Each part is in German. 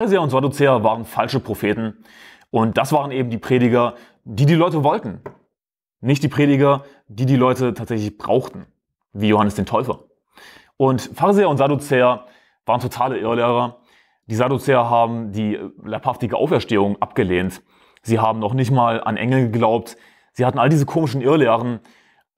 Pharisäer und Sadduzäer waren falsche Propheten und das waren eben die Prediger, die die Leute wollten. Nicht die Prediger, die die Leute tatsächlich brauchten, wie Johannes den Täufer. Und Pharisäer und Sadduzäer waren totale Irrlehrer. Die Sadduzäer haben die äh, leibhaftige Auferstehung abgelehnt. Sie haben noch nicht mal an Engel geglaubt. Sie hatten all diese komischen Irrlehren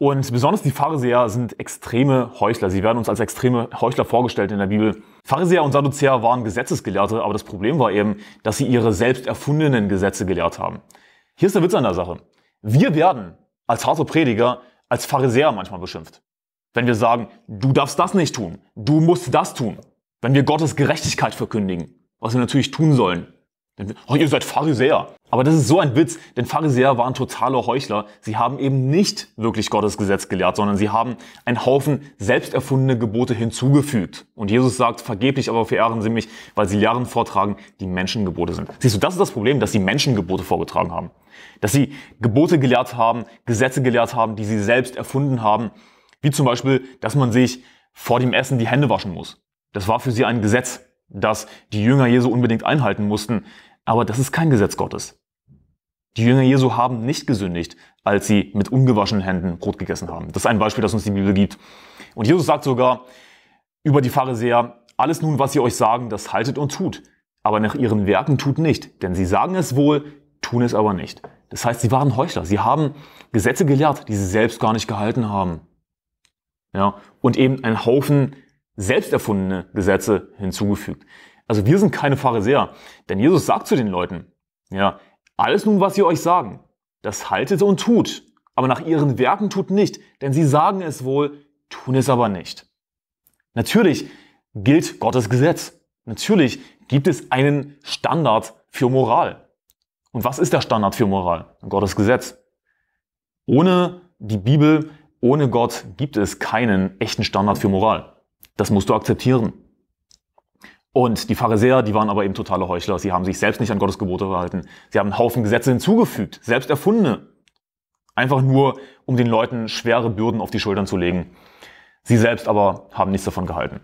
und besonders die Pharisäer sind extreme Heuchler. Sie werden uns als extreme Heuchler vorgestellt in der Bibel. Pharisäer und Sadduzäer waren Gesetzesgelehrte, aber das Problem war eben, dass sie ihre selbst erfundenen Gesetze gelehrt haben. Hier ist der Witz an der Sache. Wir werden als harte Prediger als Pharisäer manchmal beschimpft. Wenn wir sagen, du darfst das nicht tun, du musst das tun. Wenn wir Gottes Gerechtigkeit verkündigen, was wir natürlich tun sollen, Oh, ihr seid Pharisäer. Aber das ist so ein Witz, denn Pharisäer waren totale Heuchler. Sie haben eben nicht wirklich Gottes Gesetz gelehrt, sondern sie haben einen Haufen selbst erfundene Gebote hinzugefügt. Und Jesus sagt, vergeblich aber verehren sie mich, weil sie Lehren vortragen, die Menschengebote sind. Siehst du, das ist das Problem, dass sie Menschengebote vorgetragen haben. Dass sie Gebote gelehrt haben, Gesetze gelehrt haben, die sie selbst erfunden haben. Wie zum Beispiel, dass man sich vor dem Essen die Hände waschen muss. Das war für sie ein Gesetz, das die Jünger Jesu unbedingt einhalten mussten. Aber das ist kein Gesetz Gottes. Die Jünger Jesu haben nicht gesündigt, als sie mit ungewaschenen Händen Brot gegessen haben. Das ist ein Beispiel, das uns die Bibel gibt. Und Jesus sagt sogar über die Pharisäer, alles nun, was sie euch sagen, das haltet und tut. Aber nach ihren Werken tut nicht, denn sie sagen es wohl, tun es aber nicht. Das heißt, sie waren Heuchler. Sie haben Gesetze gelehrt, die sie selbst gar nicht gehalten haben. Ja, und eben einen Haufen selbst erfundene Gesetze hinzugefügt. Also wir sind keine Pharisäer, denn Jesus sagt zu den Leuten, ja, alles nun, was sie euch sagen, das haltet und tut, aber nach ihren Werken tut nicht, denn sie sagen es wohl, tun es aber nicht. Natürlich gilt Gottes Gesetz. Natürlich gibt es einen Standard für Moral. Und was ist der Standard für Moral? Gottes Gesetz. Ohne die Bibel, ohne Gott gibt es keinen echten Standard für Moral. Das musst du akzeptieren. Und die Pharisäer, die waren aber eben totale Heuchler. Sie haben sich selbst nicht an Gottes Gebote gehalten. Sie haben einen Haufen Gesetze hinzugefügt, selbst erfundene. Einfach nur, um den Leuten schwere Bürden auf die Schultern zu legen. Sie selbst aber haben nichts davon gehalten.